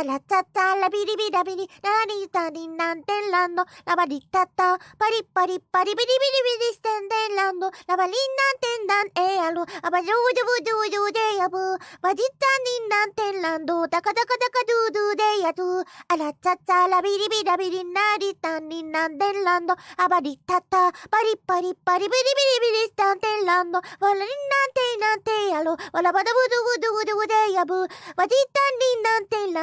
チラタタラビリビラビリラリタリナンテンランドラバリタタパリパリパリビリビリビリステンデンランドラバリンナンテンランエアロアバジョージョブジョージョデヤブバジタニンナンテンランドダカョカジカドジドゥデヤドジアラタタラビリビラビリナリタニナンテンランドアバリタタパリパリパリビリビリビリステンデンランドワラリンナンテンランテヤロワラバダブドゥブドゥブドゥデヤブバジタニンナンテンランド